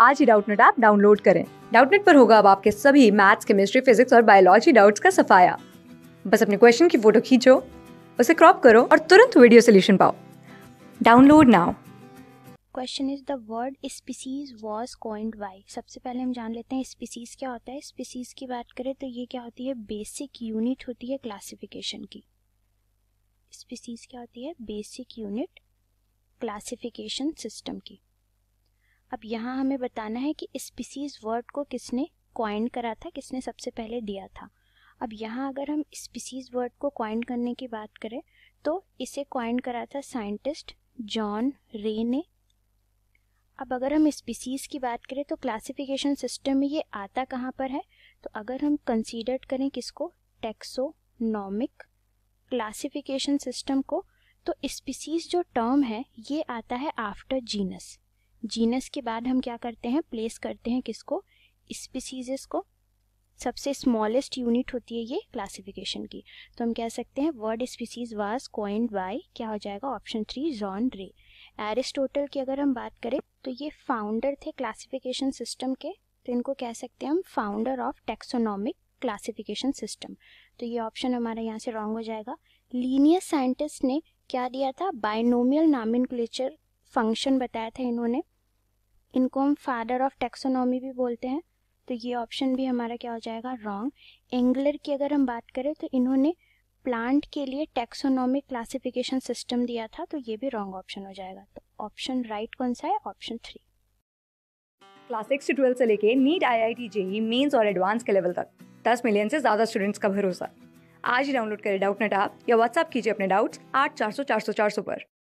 आज ही Doubtnut app download करें डाउटनेट पर होगा अब आपके सभी मैथ्स केमिस्ट्री फिजिक्स और बायोलॉजी डाउट्स का सफाया बस अपने क्वेश्चन की फोटो खींचो उसे क्रॉप करो और तुरंत वीडियो सोल्यूशन पाओ download now question is the word species was coined by सबसे पहले हम जान लेते हैं स्पीसीज क्या होता है स्पीसीज की बात करें तो ये क्या होती है बेसिक यूनिट होती है क्लासिफिकेशन की स्पीसीज क्या होती है बेसिक यूनिट क्लासिफिकेशन सिस्टम की अब यहाँ हमें बताना है कि स्पीसीज वर्ड को किसने क्वाइन करा था किसने सबसे पहले दिया था अब यहाँ अगर हम स्पीसीज वर्ड को क्वाइन करने की बात करें तो इसे क्वाइन करा था साइंटिस्ट जॉन रे ने अब अगर हम स्पीसीज़ की बात करें तो क्लासिफिकेशन सिस्टम में ये आता कहाँ पर है तो अगर हम कंसीडर्ड करें किसको टेक्सोनॉमिक क्लासिफिकेशन सिस्टम को तो स्पीसीज़ जो टर्म है ये आता है आफ्टर जीनस जीनस के बाद हम क्या करते हैं प्लेस करते हैं किसको स्पीसीजेस को सबसे स्मॉलेस्ट यूनिट होती है ये क्लासिफिकेशन की तो हम कह सकते हैं word species was coined by क्या हो जाएगा option three John Ray Aristotle की अगर हम बात करें तो ये फाउंडर थे क्लासिफिकेशन सिस्टम के तो इनको कह सकते हैं हम founder of taxonomic classification system तो ये ऑप्शन हमारा यहाँ से रॉन्ग हो जाएगा लीनियर साइंटिस्ट ने क्या दिया था बाइनोमियल नामिनक्लेचर फंक्शन बताया था इन्होंने इनको हम फादर ऑफ टेक्सोनॉमी भी बोलते हैं तो ये ऑप्शन भी हमारा क्या हो जाएगा रॉन्ग एंगलर की अगर हम बात करें तो इन्होंने प्लांट के लिए टेक्सोनॉमिक क्लासिफिकेशन सिस्टम दिया था तो ये भी रॉन्ग ऑप्शन हो जाएगा तो ऑप्शन राइट कौन सा है ऑप्शन थ्री क्लास सिक्स से ट्वेल्थ से लेके NEET I I T JEE mains और एडवांस के लेवल तक दस मिलियन से ज़्यादा स्टूडेंट्स का भरोसा आज ही डाउनलोड करें डाउट नेट आप या व्हाट्सअप कीजिए अपने डाउट्स आठ चार सौ चार सौ चार सौ पर